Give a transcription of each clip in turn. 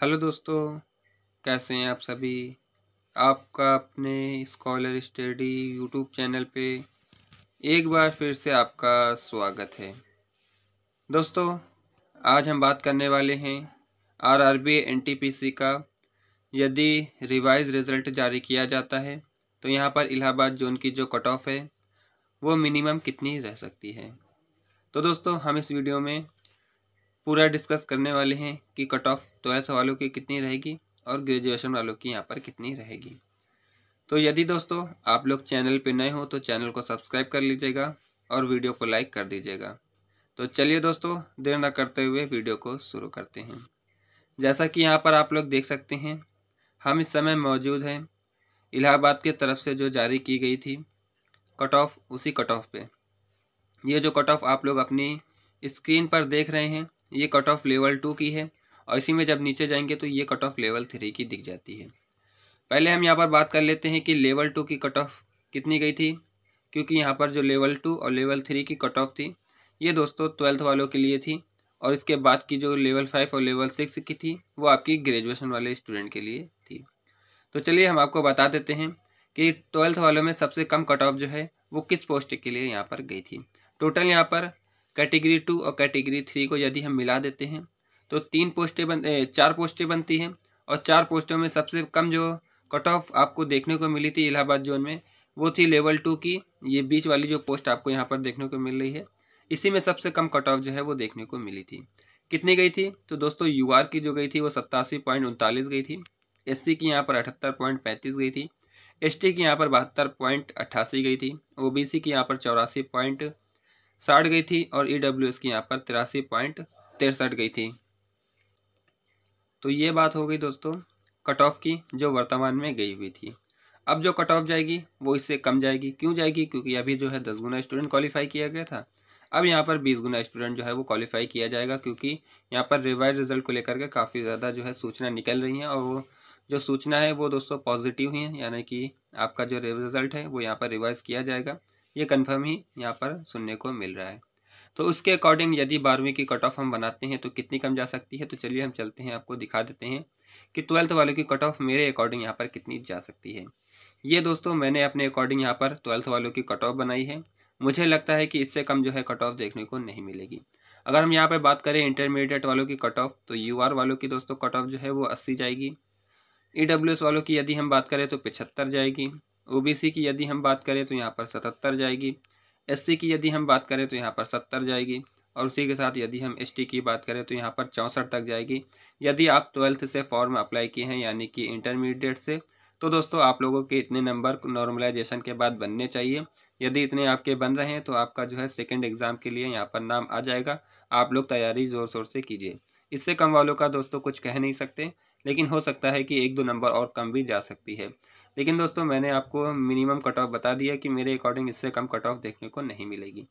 hello दोस्तों कैसे हैं आप सभी आपका अपने स्कॉलर स्टडी यूट्यूब चैनल पे एक बार फिर से आपका स्वागत है दोस्तों आज हम बात करने वाले हैं आरआरबी एनटीपीसी का यदि रिवाइज रिज़ल्ट जारी किया जाता है तो यहाँ पर इलाहाबाद जोन की जो कट ऑफ है वो मिनिमम कितनी रह सकती है तो दोस्तों हम इस वीडियो में पूरा डिस्कस करने वाले हैं कि कट ऑफ ट्वेल्थ वालों की कितनी रहेगी और ग्रेजुएशन वालों की यहाँ पर कितनी रहेगी तो यदि दोस्तों आप लोग चैनल पर नए हो तो चैनल को सब्सक्राइब कर लीजिएगा और वीडियो को लाइक कर दीजिएगा तो चलिए दोस्तों देर न करते हुए वीडियो को शुरू करते हैं जैसा कि यहाँ पर आप लोग देख सकते हैं हम इस समय मौजूद हैं इलाहाबाद के तरफ से जो जारी की गई थी कट ऑफ उसी कट ऑफ पे ये जो कट ऑफ आप लोग अपनी स्क्रीन पर देख रहे हैं ये कट ऑफ लेवल टू की है और इसी में जब नीचे जाएंगे तो ये कट ऑफ लेवल थ्री की दिख जाती है पहले हम यहाँ पर बात कर लेते हैं कि लेवल टू की कट ऑफ कितनी गई थी क्योंकि यहाँ पर जो लेवल टू और लेवल थ्री की कट ऑफ थी ये दोस्तों ट्वेल्थ वालों के लिए थी और इसके बाद की जो लेवल फाइव और लेवल सिक्स की थी वो आपकी ग्रेजुएशन वाले स्टूडेंट के लिए थी तो चलिए हम आपको बता देते हैं कि ट्वेल्थ वालों में सबसे कम कट ऑफ जो है वो किस पोस्ट के लिए यहाँ पर गई थी टोटल यहाँ पर कैटेगरी टू और कैटेगरी थ्री को यदि हम मिला देते हैं तो तीन पोस्टें बन चार पोस्टें बनती हैं और चार पोस्टों में सबसे कम जो कट ऑफ आपको देखने को मिली थी इलाहाबाद जोन में वो थी लेवल टू की ये बीच वाली जो पोस्ट आपको यहाँ पर देखने को मिल रही है इसी में सबसे कम कट ऑफ जो है वो देखने को मिली थी कितनी गई थी तो दोस्तों यू की जो गई थी वो सत्तासी पॉइंट उनतालीस गई थी एस की यहाँ पर अठहत्तर पॉइंट पैंतीस गई थी एस की यहाँ पर बहत्तर पॉइंट अट्ठासी गई थी ओ की यहाँ पर चौरासी पॉइंट साठ गई थी और ई डब्ल्यू एस की यहाँ पर तिरासी पॉइंट तिरसठ गई थी तो ये बात हो गई दोस्तों कट ऑफ की जो वर्तमान में गई हुई थी अब जो कट ऑफ जाएगी वो इससे कम जाएगी क्यों जाएगी क्योंकि अभी जो है दस गुना स्टूडेंट क्वालिफाई किया गया था अब यहाँ पर बीस गुना स्टूडेंट जो है वो क्वालिफाई किया जाएगा क्योंकि यहाँ पर रिवाइज रिजल्ट को लेकर के काफ़ी ज़्यादा जो है सूचना निकल रही है और वो जो सूचना है वो दोस्तों पॉजिटिव ही है यानी कि आपका जो रिजल्ट है वो यहाँ पर रिवाइज किया जाएगा ये कन्फर्म ही यहाँ पर सुनने को मिल रहा है तो उसके अकॉर्डिंग यदि बारहवीं की कट ऑफ हम बनाते हैं तो कितनी कम जा सकती है तो चलिए हम चलते हैं आपको दिखा देते हैं कि ट्वेल्थ वालों की कट ऑफ मेरे अकॉर्डिंग यहाँ पर कितनी जा सकती है ये दोस्तों मैंने अपने अकॉर्डिंग यहाँ पर ट्वेल्थ वालों की कट ऑफ बनाई है मुझे लगता है कि इससे कम जो है कट ऑफ देखने को नहीं मिलेगी अगर हम यहाँ पर बात करें इंटरमीडिएट वालों की कट ऑफ तो यू वालों की दोस्तों कट ऑफ जो है वो अस्सी जाएगी ई e वालों की यदि हम बात करें तो पिछहत्तर जाएगी ओबीसी की यदि हम बात करें तो यहाँ पर सतहत्तर जाएगी एससी की यदि हम बात करें तो यहाँ पर सत्तर जाएगी और उसी के साथ यदि हम एसटी की बात करें तो यहाँ पर चौंसठ तक जाएगी यदि आप ट्वेल्थ से फॉर्म अप्लाई किए हैं यानी कि इंटरमीडिएट से तो दोस्तों आप लोगों के इतने नंबर नॉर्मलाइजेशन के बाद बनने चाहिए यदि इतने आपके बन रहे हैं तो आपका जो है सेकेंड एग्ज़ाम के लिए यहाँ पर नाम आ जाएगा आप लोग तैयारी ज़ोर शोर से कीजिए इससे कम वालों का दोस्तों कुछ कह नहीं सकते लेकिन हो सकता है कि एक दो नंबर और कम भी जा सकती है लेकिन दोस्तों मैंने आपको मिनिमम कट ऑफ बता दिया कि मेरे अकॉर्डिंग इससे कम कट ऑफ देखने को नहीं मिलेगी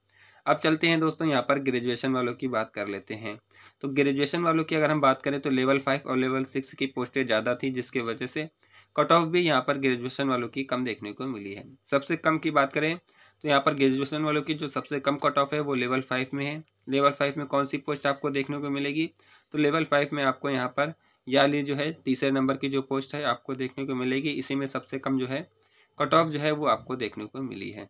अब चलते हैं दोस्तों यहाँ पर ग्रेजुएशन वालों की बात कर लेते हैं तो ग्रेजुएशन वालों की अगर हम बात करें तो लेवल फाइव और लेवल सिक्स की पोस्टें ज़्यादा थी जिसके वजह से कट ऑफ भी यहाँ पर ग्रेजुएशन वालों की कम देखने को मिली है सबसे कम की बात करें तो यहाँ पर ग्रेजुएशन वालों की जो सबसे कम कट ऑफ है वो लेवल फाइव में है लेवल फाइव में कौन सी पोस्ट आपको देखने को मिलेगी तो लेवल फाइव में आपको यहाँ पर या लिए जो है तीसरे नंबर की जो पोस्ट है आपको देखने को मिलेगी इसी में सबसे कम जो है कट ऑफ जो है वो आपको देखने को मिली है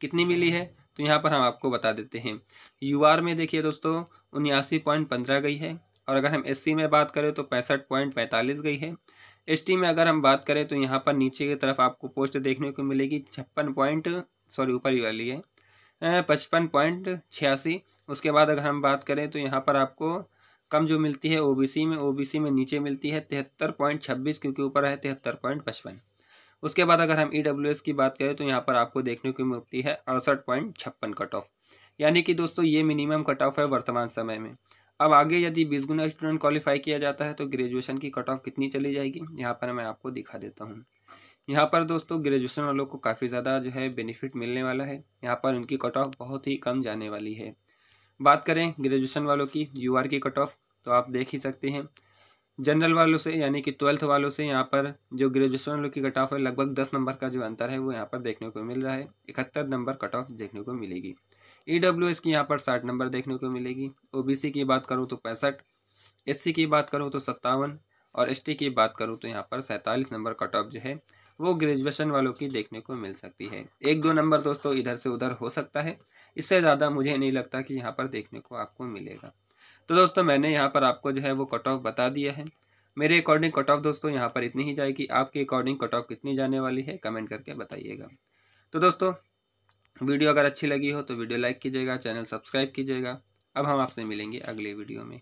कितनी मिली है तो यहाँ पर हम आपको बता देते हैं यू में देखिए दोस्तों उन्यासी पॉइंट पंद्रह गई है और अगर हम एस में बात करें तो पैंसठ पॉइंट पैंतालीस गई है एस में अगर हम बात करें तो यहाँ पर नीचे की तरफ आपको पोस्ट देखने को मिलेगी छप्पन पॉइंट सॉरी ऊपर ही वाली है पचपन पॉइंट छियासी उसके बाद अगर हम बात करें तो यहाँ पर आपको कम जो मिलती है ओबीसी में ओबीसी में नीचे मिलती है तिहत्तर पॉइंट छब्बीस क्योंकि ऊपर है तिहत्तर पॉइंट पचपन उसके बाद अगर हम ई e की बात करें तो यहाँ पर आपको देखने को मिलती है अड़सठ पॉइंट छप्पन कट ऑफ यानी कि दोस्तों ये मिनिमम कट ऑफ है वर्तमान समय में अब आगे यदि बीस गुना स्टूडेंट क्वालिफाई किया जाता है तो ग्रेजुएशन की कट ऑफ कितनी चली जाएगी यहाँ पर मैं आपको दिखा देता हूँ यहाँ पर दोस्तों ग्रेजुएशन वालों को काफ़ी ज़्यादा जो है बेनिफिट मिलने वाला है यहाँ पर उनकी कट ऑफ बहुत ही कम जाने वाली है बात करें ग्रेजुएशन वालों की यूआर की कट ऑफ तो आप देख ही सकते हैं जनरल वालों से यानी कि ट्वेल्थ वालों से यहाँ पर जो ग्रेजुएशन वालों की कट ऑफ है लगभग दस नंबर का जो अंतर है वो यहाँ पर देखने को मिल रहा है इकहत्तर नंबर कट ऑफ देखने को मिलेगी ई डब्ल्यू एस की यहाँ पर साठ नंबर देखने को मिलेगी ओ बी सी की बात करूँ तो पैंसठ एस सी की बात करूँ तो सत्तावन और एस टी की बात करूँ तो यहाँ पर सैंतालीस नंबर कट ऑफ जो है वो ग्रेजुएशन वालों की देखने को मिल सकती है एक दो नंबर दोस्तों इधर से उधर हो सकता है इससे ज़्यादा मुझे नहीं लगता कि यहाँ पर देखने को आपको मिलेगा तो दोस्तों मैंने यहाँ पर आपको जो है वो कट ऑफ बता दिया है मेरे अकॉर्डिंग कट ऑफ दोस्तों यहाँ पर इतनी ही जाएगी आपके अकॉर्डिंग कट ऑफ कितनी जाने वाली है कमेंट करके बताइएगा तो दोस्तों वीडियो अगर अच्छी लगी हो तो वीडियो लाइक कीजिएगा चैनल सब्सक्राइब कीजिएगा अब हम आपसे मिलेंगे अगले वीडियो में